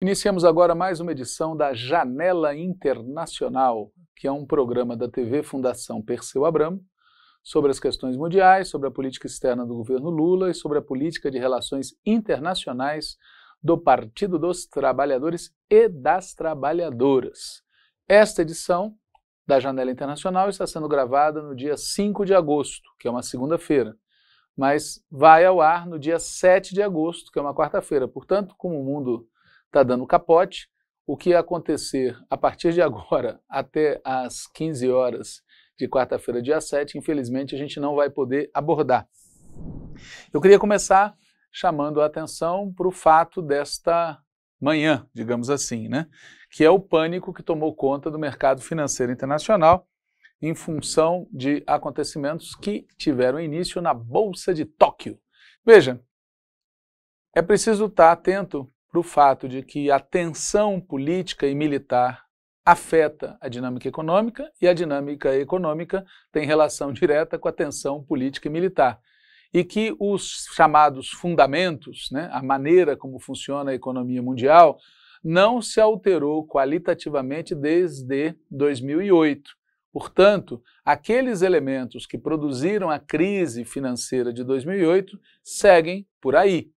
Iniciamos agora mais uma edição da Janela Internacional, que é um programa da TV Fundação Perseu Abramo sobre as questões mundiais, sobre a política externa do governo Lula e sobre a política de relações internacionais do Partido dos Trabalhadores e das Trabalhadoras. Esta edição da Janela Internacional está sendo gravada no dia 5 de agosto, que é uma segunda-feira mas vai ao ar no dia 7 de agosto, que é uma quarta-feira. Portanto, como o mundo está dando capote, o que acontecer a partir de agora até às 15 horas de quarta-feira, dia 7, infelizmente a gente não vai poder abordar. Eu queria começar chamando a atenção para o fato desta manhã, digamos assim, né? que é o pânico que tomou conta do mercado financeiro internacional em função de acontecimentos que tiveram início na Bolsa de Tóquio. Veja, é preciso estar atento para o fato de que a tensão política e militar afeta a dinâmica econômica e a dinâmica econômica tem relação direta com a tensão política e militar. E que os chamados fundamentos, né, a maneira como funciona a economia mundial, não se alterou qualitativamente desde 2008. Portanto, aqueles elementos que produziram a crise financeira de 2008 seguem por aí.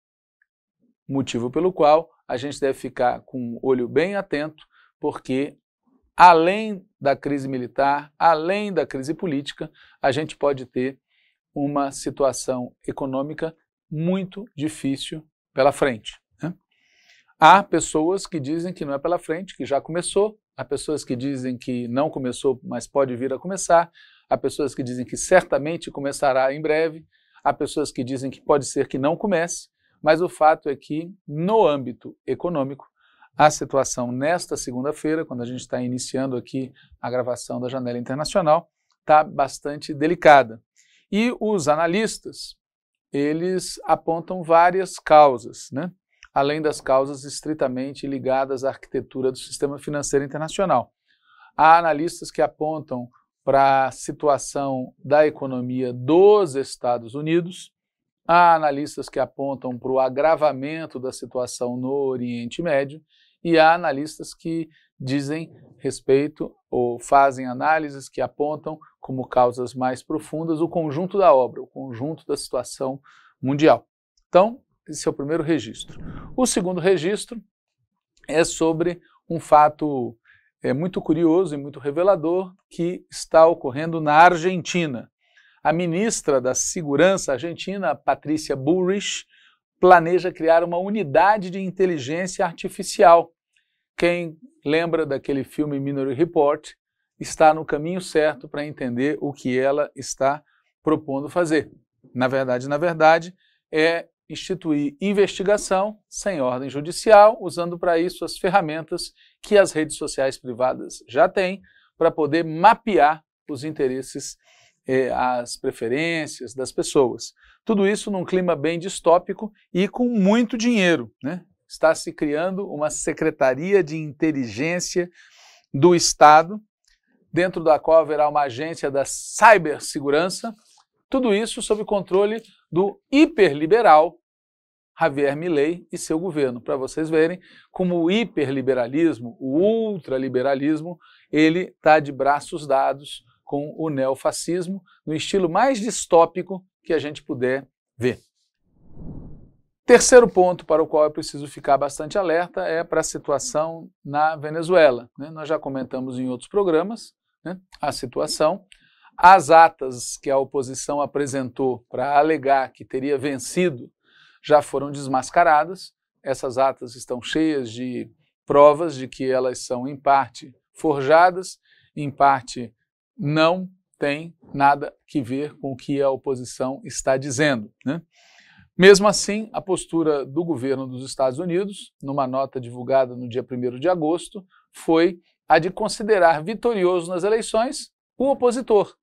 Motivo pelo qual a gente deve ficar com o olho bem atento, porque além da crise militar, além da crise política, a gente pode ter uma situação econômica muito difícil pela frente. Né? Há pessoas que dizem que não é pela frente, que já começou, Há pessoas que dizem que não começou, mas pode vir a começar. Há pessoas que dizem que certamente começará em breve. Há pessoas que dizem que pode ser que não comece. Mas o fato é que, no âmbito econômico, a situação nesta segunda-feira, quando a gente está iniciando aqui a gravação da Janela Internacional, está bastante delicada. E os analistas, eles apontam várias causas, né? além das causas estritamente ligadas à arquitetura do sistema financeiro internacional. Há analistas que apontam para a situação da economia dos Estados Unidos, há analistas que apontam para o agravamento da situação no Oriente Médio e há analistas que dizem respeito ou fazem análises que apontam como causas mais profundas o conjunto da obra, o conjunto da situação mundial. Então, esse é o primeiro registro. O segundo registro é sobre um fato é, muito curioso e muito revelador que está ocorrendo na Argentina. A ministra da Segurança argentina, Patrícia Bullrich, planeja criar uma unidade de inteligência artificial. Quem lembra daquele filme Minority Report está no caminho certo para entender o que ela está propondo fazer. Na verdade, na verdade, é instituir investigação sem ordem judicial, usando para isso as ferramentas que as redes sociais privadas já têm para poder mapear os interesses, eh, as preferências das pessoas. Tudo isso num clima bem distópico e com muito dinheiro. Né? Está se criando uma Secretaria de Inteligência do Estado, dentro da qual haverá uma agência da cibersegurança. Tudo isso sob controle do hiperliberal Javier Milei e seu governo, para vocês verem como o hiperliberalismo, o ultraliberalismo, ele está de braços dados com o neofascismo no estilo mais distópico que a gente puder ver. Terceiro ponto para o qual é preciso ficar bastante alerta é para a situação na Venezuela. Né? Nós já comentamos em outros programas né? a situação. As atas que a oposição apresentou para alegar que teria vencido já foram desmascaradas. Essas atas estão cheias de provas de que elas são, em parte, forjadas, em parte, não tem nada que ver com o que a oposição está dizendo. Né? Mesmo assim, a postura do governo dos Estados Unidos, numa nota divulgada no dia 1 de agosto, foi a de considerar vitorioso nas eleições o opositor,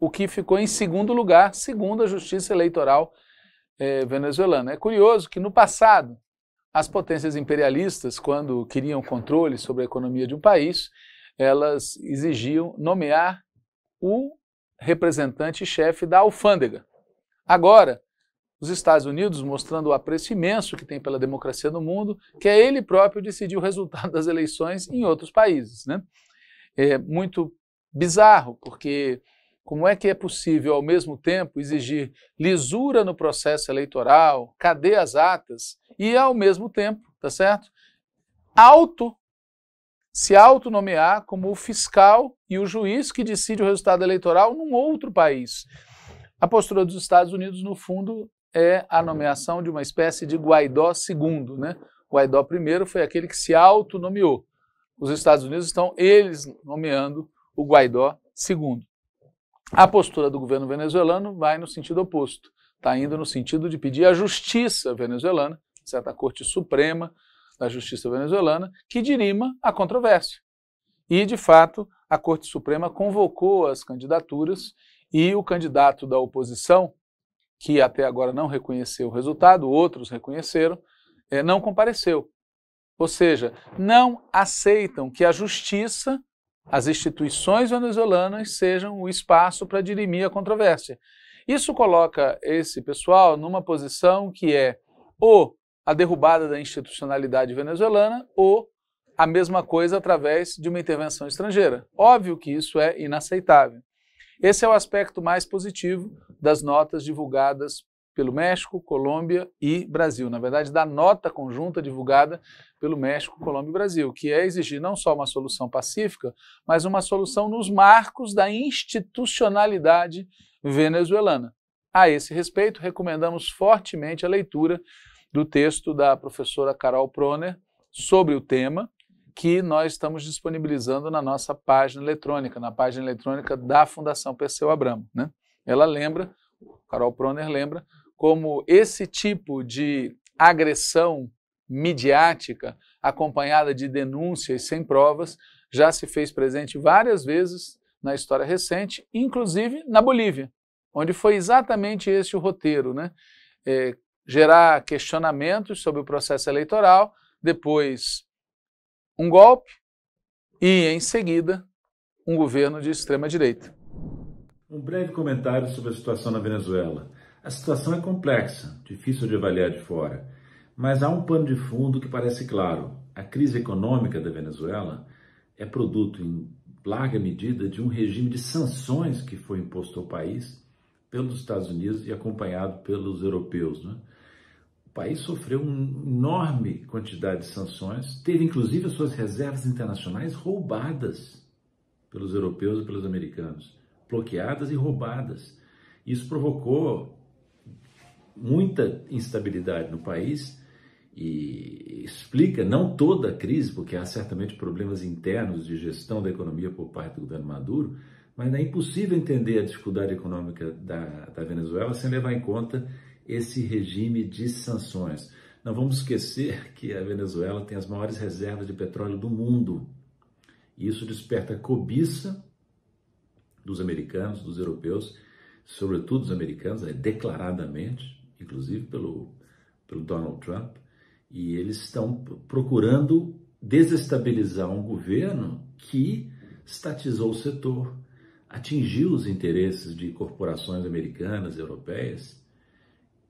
o que ficou em segundo lugar, segundo a Justiça Eleitoral eh, venezuelana. É curioso que no passado, as potências imperialistas, quando queriam controle sobre a economia de um país, elas exigiam nomear o representante-chefe da alfândega. Agora, os Estados Unidos, mostrando o apreço imenso que tem pela democracia no mundo, é ele próprio decidir o resultado das eleições em outros países. Né? É muito bizarro, porque como é que é possível, ao mesmo tempo, exigir lisura no processo eleitoral, cadê as atas, e ao mesmo tempo, tá certo? Auto se autonomear como o fiscal e o juiz que decide o resultado eleitoral num outro país. A postura dos Estados Unidos, no fundo, é a nomeação de uma espécie de Guaidó II, né? Guaidó I foi aquele que se autonomeou. Os Estados Unidos estão eles nomeando o Guaidó II. A postura do governo venezuelano vai no sentido oposto. Está indo no sentido de pedir à justiça venezuelana, certa Corte Suprema da Justiça venezuelana, que dirima a controvérsia. E, de fato, a Corte Suprema convocou as candidaturas e o candidato da oposição, que até agora não reconheceu o resultado, outros reconheceram, eh, não compareceu. Ou seja, não aceitam que a justiça as instituições venezuelanas sejam o espaço para dirimir a controvérsia. Isso coloca esse pessoal numa posição que é ou a derrubada da institucionalidade venezuelana ou a mesma coisa através de uma intervenção estrangeira. Óbvio que isso é inaceitável. Esse é o aspecto mais positivo das notas divulgadas pelo México, Colômbia e Brasil. Na verdade, da nota conjunta divulgada pelo México, Colômbia e Brasil, que é exigir não só uma solução pacífica, mas uma solução nos marcos da institucionalidade venezuelana. A esse respeito, recomendamos fortemente a leitura do texto da professora Carol Proner sobre o tema, que nós estamos disponibilizando na nossa página eletrônica, na página eletrônica da Fundação Perseu Abramo. Né? Ela lembra, Carol Proner lembra, como esse tipo de agressão midiática, acompanhada de denúncias sem provas, já se fez presente várias vezes na história recente, inclusive na Bolívia, onde foi exatamente esse o roteiro, né? É, gerar questionamentos sobre o processo eleitoral, depois um golpe e, em seguida, um governo de extrema-direita. Um breve comentário sobre a situação na Venezuela. A situação é complexa, difícil de avaliar de fora, mas há um pano de fundo que parece claro. A crise econômica da Venezuela é produto, em larga medida, de um regime de sanções que foi imposto ao país pelos Estados Unidos e acompanhado pelos europeus. Né? O país sofreu uma enorme quantidade de sanções, teve inclusive as suas reservas internacionais roubadas pelos europeus e pelos americanos, bloqueadas e roubadas. Isso provocou muita instabilidade no país e explica não toda a crise, porque há certamente problemas internos de gestão da economia por parte do governo Maduro, mas é impossível entender a dificuldade econômica da, da Venezuela sem levar em conta esse regime de sanções. Não vamos esquecer que a Venezuela tem as maiores reservas de petróleo do mundo. E isso desperta cobiça dos americanos, dos europeus, sobretudo dos americanos, é declaradamente, inclusive pelo, pelo Donald Trump, e eles estão procurando desestabilizar um governo que estatizou o setor, atingiu os interesses de corporações americanas, europeias,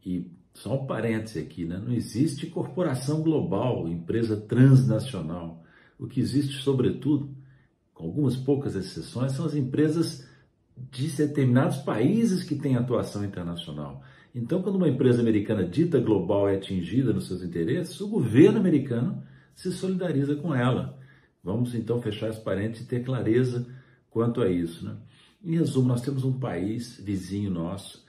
e só um parêntese aqui, né? não existe corporação global, empresa transnacional. O que existe, sobretudo, com algumas poucas exceções, são as empresas de determinados países que têm atuação internacional. Então, quando uma empresa americana dita global é atingida nos seus interesses, o governo americano se solidariza com ela. Vamos então fechar as parênteses e ter clareza quanto a isso. Né? Em resumo, nós temos um país vizinho nosso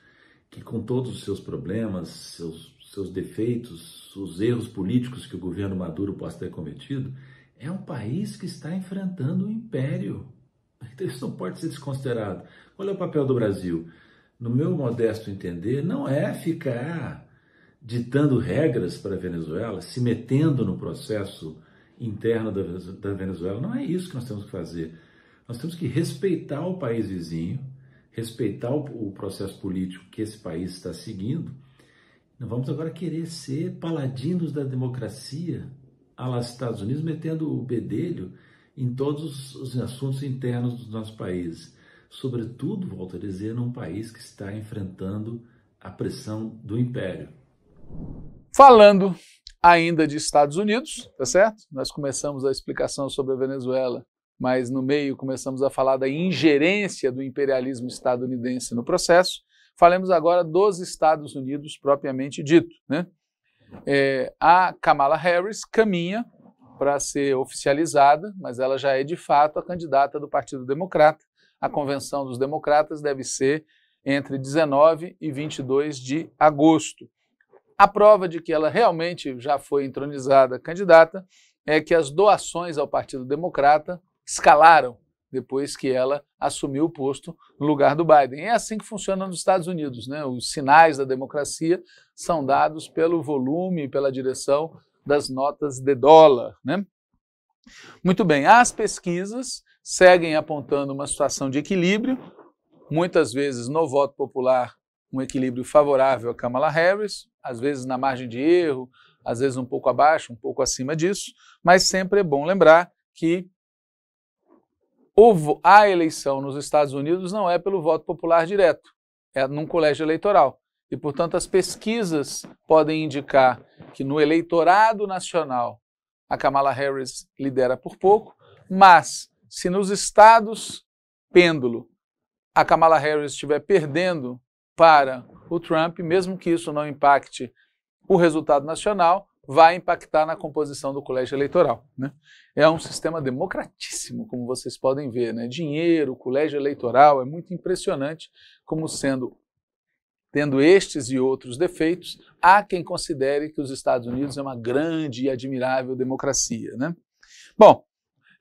que, com todos os seus problemas, seus, seus defeitos, os erros políticos que o governo Maduro possa ter cometido, é um país que está enfrentando um império. Então, isso não pode ser desconsiderado. Qual é o papel do Brasil? no meu modesto entender, não é ficar ditando regras para a Venezuela, se metendo no processo interno da Venezuela. Não é isso que nós temos que fazer. Nós temos que respeitar o país vizinho, respeitar o processo político que esse país está seguindo. Não vamos agora querer ser paladinos da democracia, aos Estados Unidos, metendo o bedelho em todos os assuntos internos dos nossos países sobretudo, volto a dizer, num país que está enfrentando a pressão do império. Falando ainda de Estados Unidos, tá certo? Nós começamos a explicação sobre a Venezuela, mas no meio começamos a falar da ingerência do imperialismo estadunidense no processo. Falemos agora dos Estados Unidos propriamente dito, né? É, a Kamala Harris caminha para ser oficializada, mas ela já é de fato a candidata do Partido Democrata a convenção dos democratas deve ser entre 19 e 22 de agosto. A prova de que ela realmente já foi entronizada candidata é que as doações ao Partido Democrata escalaram depois que ela assumiu o posto no lugar do Biden. É assim que funciona nos Estados Unidos, né? Os sinais da democracia são dados pelo volume, e pela direção das notas de dólar, né? Muito bem, as pesquisas seguem apontando uma situação de equilíbrio, muitas vezes no voto popular um equilíbrio favorável a Kamala Harris, às vezes na margem de erro, às vezes um pouco abaixo, um pouco acima disso, mas sempre é bom lembrar que a eleição nos Estados Unidos não é pelo voto popular direto, é num colégio eleitoral. E, portanto, as pesquisas podem indicar que no eleitorado nacional a Kamala Harris lidera por pouco, mas se nos estados pêndulo a Kamala Harris estiver perdendo para o Trump, mesmo que isso não impacte o resultado nacional, vai impactar na composição do colégio eleitoral. Né? É um sistema democratíssimo, como vocês podem ver. Né? Dinheiro, colégio eleitoral, é muito impressionante como sendo, tendo estes e outros defeitos, há quem considere que os Estados Unidos é uma grande e admirável democracia. Né? Bom,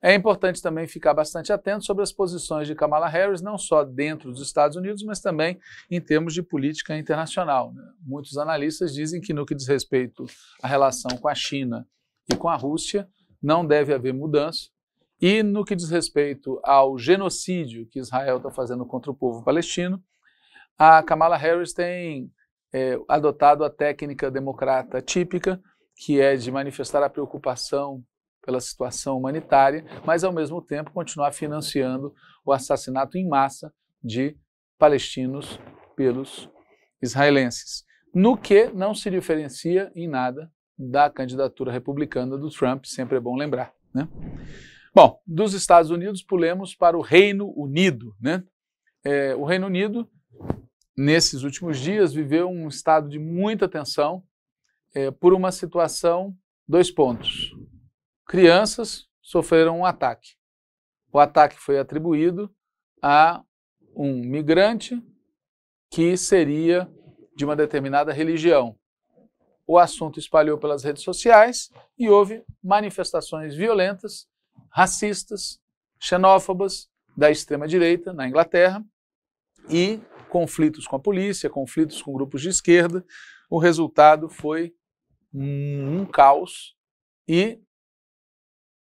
é importante também ficar bastante atento sobre as posições de Kamala Harris, não só dentro dos Estados Unidos, mas também em termos de política internacional. Né? Muitos analistas dizem que, no que diz respeito à relação com a China e com a Rússia, não deve haver mudança. E no que diz respeito ao genocídio que Israel está fazendo contra o povo palestino, a Kamala Harris tem é, adotado a técnica democrata típica, que é de manifestar a preocupação pela situação humanitária, mas ao mesmo tempo continuar financiando o assassinato em massa de palestinos pelos israelenses. No que não se diferencia em nada da candidatura republicana do Trump, sempre é bom lembrar. Né? Bom, dos Estados Unidos pulemos para o Reino Unido. Né? É, o Reino Unido, nesses últimos dias, viveu um estado de muita tensão é, por uma situação, dois pontos crianças sofreram um ataque. O ataque foi atribuído a um migrante que seria de uma determinada religião. O assunto espalhou pelas redes sociais e houve manifestações violentas, racistas, xenófobas da extrema-direita na Inglaterra e conflitos com a polícia, conflitos com grupos de esquerda. O resultado foi um caos e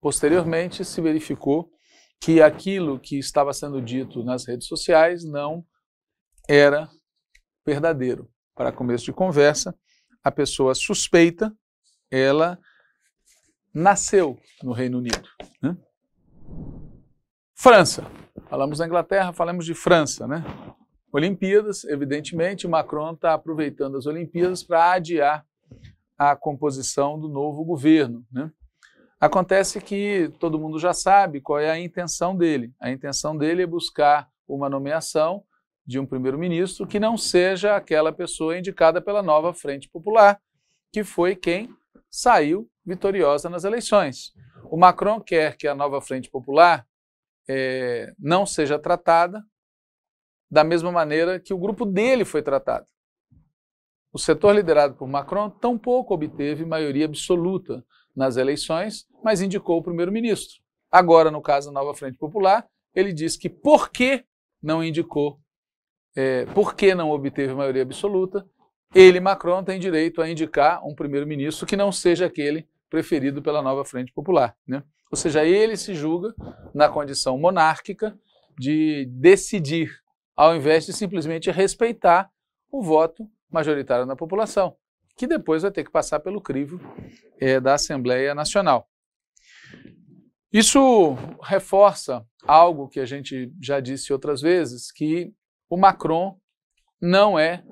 Posteriormente, se verificou que aquilo que estava sendo dito nas redes sociais não era verdadeiro. Para começo de conversa, a pessoa suspeita, ela nasceu no Reino Unido. Né? França. Falamos da Inglaterra, falamos de França, né? Olimpíadas, evidentemente, Macron está aproveitando as Olimpíadas para adiar a composição do novo governo, né? Acontece que todo mundo já sabe qual é a intenção dele. A intenção dele é buscar uma nomeação de um primeiro-ministro que não seja aquela pessoa indicada pela nova Frente Popular, que foi quem saiu vitoriosa nas eleições. O Macron quer que a nova Frente Popular é, não seja tratada da mesma maneira que o grupo dele foi tratado. O setor liderado por Macron tampouco obteve maioria absoluta nas eleições, mas indicou o primeiro-ministro. Agora, no caso da Nova Frente Popular, ele diz que por que não indicou, é, por que não obteve maioria absoluta, ele, Macron, tem direito a indicar um primeiro-ministro que não seja aquele preferido pela Nova Frente Popular. Né? Ou seja, ele se julga na condição monárquica de decidir, ao invés de simplesmente respeitar o voto majoritário na população que depois vai ter que passar pelo crivo é, da Assembleia Nacional. Isso reforça algo que a gente já disse outras vezes, que o Macron não é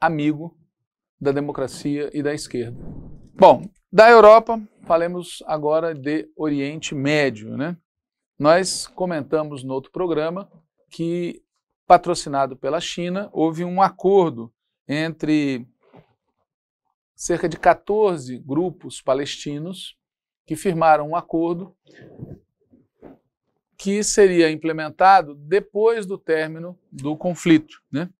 amigo da democracia e da esquerda. Bom, da Europa, falemos agora de Oriente Médio, né? Nós comentamos no outro programa que, patrocinado pela China, houve um acordo entre cerca de 14 grupos palestinos que firmaram um acordo que seria implementado depois do término do conflito. Né?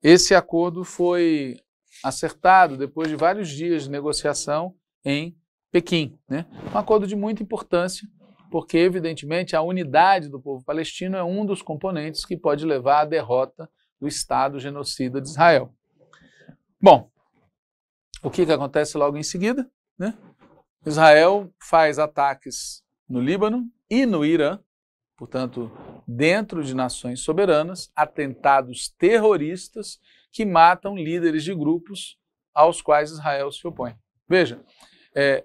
Esse acordo foi acertado depois de vários dias de negociação em Pequim. Né? Um acordo de muita importância, porque, evidentemente, a unidade do povo palestino é um dos componentes que pode levar à derrota do Estado genocida de Israel. Bom, o que, que acontece logo em seguida? Né? Israel faz ataques no Líbano e no Irã, portanto, dentro de nações soberanas, atentados terroristas que matam líderes de grupos aos quais Israel se opõe. Veja, é,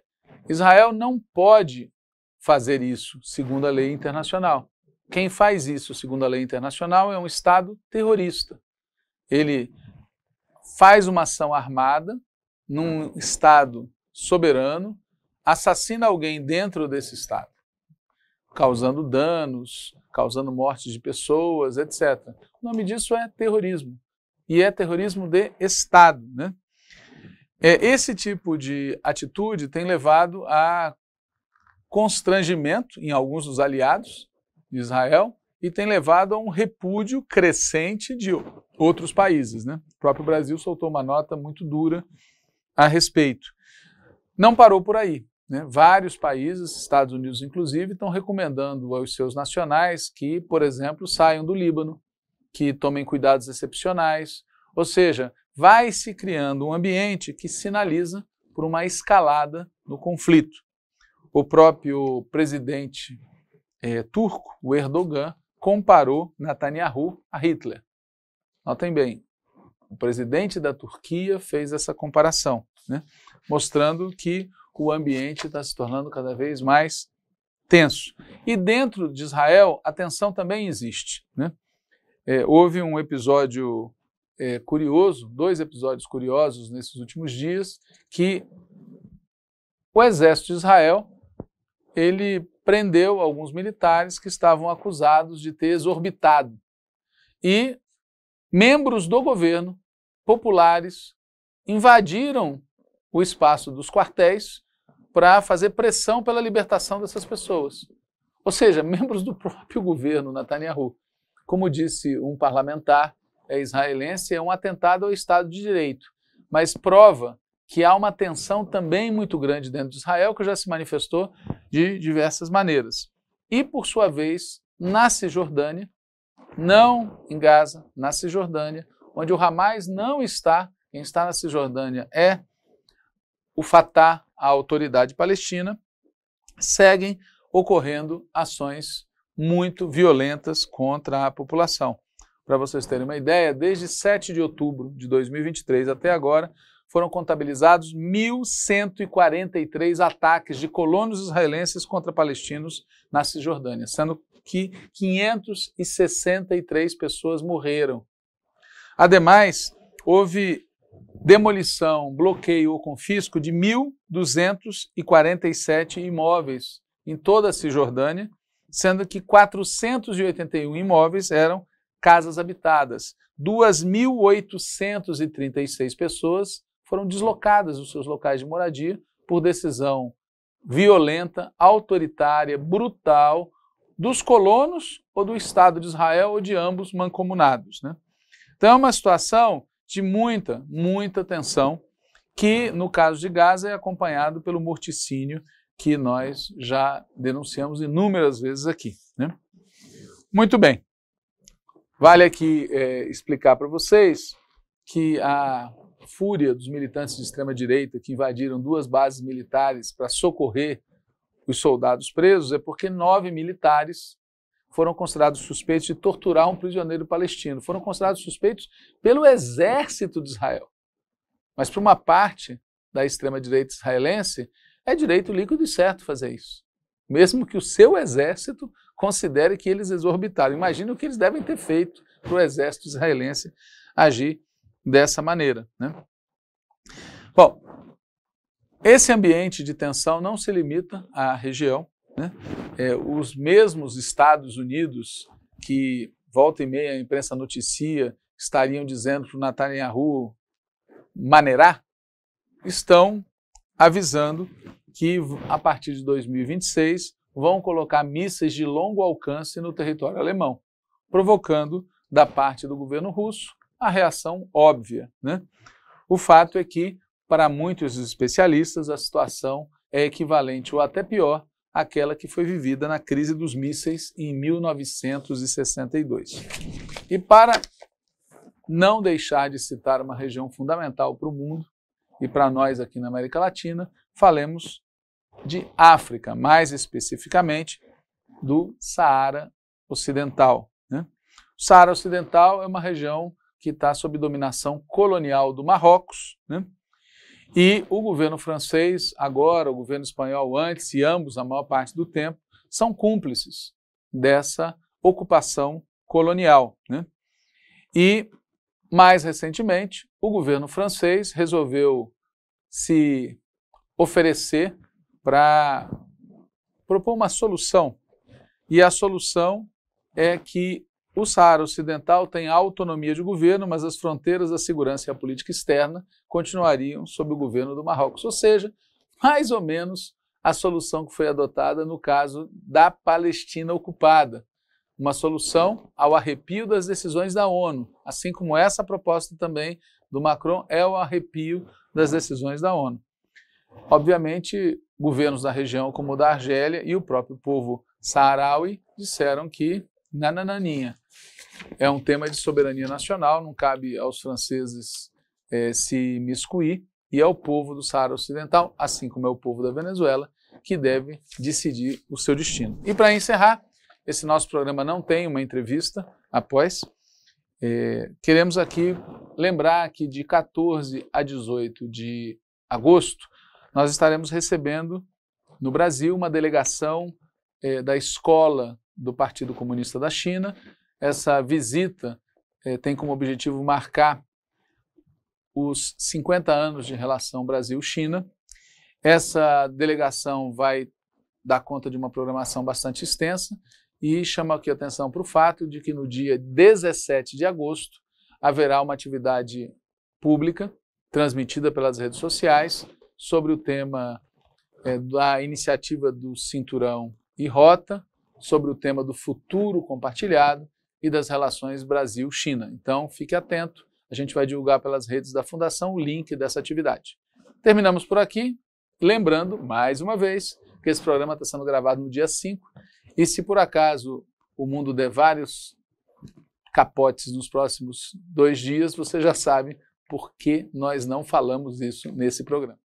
Israel não pode fazer isso segundo a lei internacional. Quem faz isso segundo a lei internacional é um Estado terrorista. Ele faz uma ação armada num ah, Estado soberano, assassina alguém dentro desse Estado, causando danos, causando mortes de pessoas, etc. O nome disso é terrorismo. E é terrorismo de Estado. Né? É, esse tipo de atitude tem levado a constrangimento em alguns dos aliados de Israel e tem levado a um repúdio crescente de outros países. Né? O próprio Brasil soltou uma nota muito dura a respeito. Não parou por aí. Né? Vários países, Estados Unidos inclusive, estão recomendando aos seus nacionais que, por exemplo, saiam do Líbano, que tomem cuidados excepcionais. Ou seja, vai se criando um ambiente que sinaliza por uma escalada no conflito. O próprio presidente é, turco, o Erdogan, comparou Netanyahu a Hitler. Notem bem, o presidente da Turquia fez essa comparação, né? mostrando que o ambiente está se tornando cada vez mais tenso. E dentro de Israel, a tensão também existe. Né? É, houve um episódio é, curioso, dois episódios curiosos nesses últimos dias, que o exército de Israel ele prendeu alguns militares que estavam acusados de ter exorbitado. E membros do governo populares invadiram o espaço dos quartéis para fazer pressão pela libertação dessas pessoas. Ou seja, membros do próprio governo Netanyahu. Como disse um parlamentar é israelense, é um atentado ao Estado de Direito, mas prova que há uma tensão também muito grande dentro de Israel, que já se manifestou de diversas maneiras. E, por sua vez, na Cisjordânia, não em Gaza, na Cisjordânia, onde o Hamas não está, quem está na Cisjordânia é o Fatah, a autoridade palestina, seguem ocorrendo ações muito violentas contra a população. Para vocês terem uma ideia, desde 7 de outubro de 2023 até agora, foram contabilizados 1.143 ataques de colonos israelenses contra palestinos na Cisjordânia, sendo que 563 pessoas morreram Ademais, houve demolição, bloqueio ou confisco de 1.247 imóveis em toda a Cisjordânia, sendo que 481 imóveis eram casas habitadas. 2.836 pessoas foram deslocadas dos seus locais de moradia por decisão violenta, autoritária, brutal dos colonos ou do Estado de Israel ou de ambos mancomunados. Né? Então é uma situação de muita, muita tensão, que no caso de Gaza é acompanhado pelo morticínio que nós já denunciamos inúmeras vezes aqui. Né? Muito bem. Vale aqui é, explicar para vocês que a fúria dos militantes de extrema-direita que invadiram duas bases militares para socorrer os soldados presos é porque nove militares foram considerados suspeitos de torturar um prisioneiro palestino. Foram considerados suspeitos pelo exército de Israel. Mas para uma parte da extrema-direita israelense, é direito líquido e certo fazer isso. Mesmo que o seu exército considere que eles exorbitaram. Imagina o que eles devem ter feito para o exército israelense agir dessa maneira. Né? Bom, esse ambiente de tensão não se limita à região. Né? É, os mesmos Estados Unidos que, volta e meia, a imprensa noticia, estariam dizendo para o Netanyahu maneirar, estão avisando que, a partir de 2026, vão colocar mísseis de longo alcance no território alemão, provocando, da parte do governo russo, a reação óbvia. Né? O fato é que, para muitos especialistas, a situação é equivalente ou até pior aquela que foi vivida na crise dos mísseis em 1962. E para não deixar de citar uma região fundamental para o mundo e para nós aqui na América Latina, falemos de África, mais especificamente do Saara Ocidental. Né? O Saara Ocidental é uma região que está sob dominação colonial do Marrocos, né? E o governo francês, agora, o governo espanhol antes, e ambos, a maior parte do tempo, são cúmplices dessa ocupação colonial. Né? E, mais recentemente, o governo francês resolveu se oferecer para propor uma solução. E a solução é que o Saara Ocidental tem autonomia de governo, mas as fronteiras da segurança e a política externa continuariam sob o governo do Marrocos. Ou seja, mais ou menos a solução que foi adotada no caso da Palestina ocupada. Uma solução ao arrepio das decisões da ONU, assim como essa proposta também do Macron é o arrepio das decisões da ONU. Obviamente, governos da região, como o da Argélia e o próprio povo saharaui disseram que, nanananinha, é um tema de soberania nacional, não cabe aos franceses é, se miscuir, e é o povo do Saara Ocidental, assim como é o povo da Venezuela, que deve decidir o seu destino. E para encerrar, esse nosso programa não tem uma entrevista após. É, queremos aqui lembrar que de 14 a 18 de agosto, nós estaremos recebendo no Brasil uma delegação é, da escola do Partido Comunista da China, essa visita eh, tem como objetivo marcar os 50 anos de relação Brasil-China. Essa delegação vai dar conta de uma programação bastante extensa e chama aqui a atenção para o fato de que no dia 17 de agosto haverá uma atividade pública transmitida pelas redes sociais sobre o tema é, da iniciativa do Cinturão e Rota, sobre o tema do futuro compartilhado e das relações Brasil-China. Então, fique atento, a gente vai divulgar pelas redes da Fundação o link dessa atividade. Terminamos por aqui, lembrando, mais uma vez, que esse programa está sendo gravado no dia 5, e se por acaso o mundo der vários capotes nos próximos dois dias, você já sabe por que nós não falamos isso nesse programa.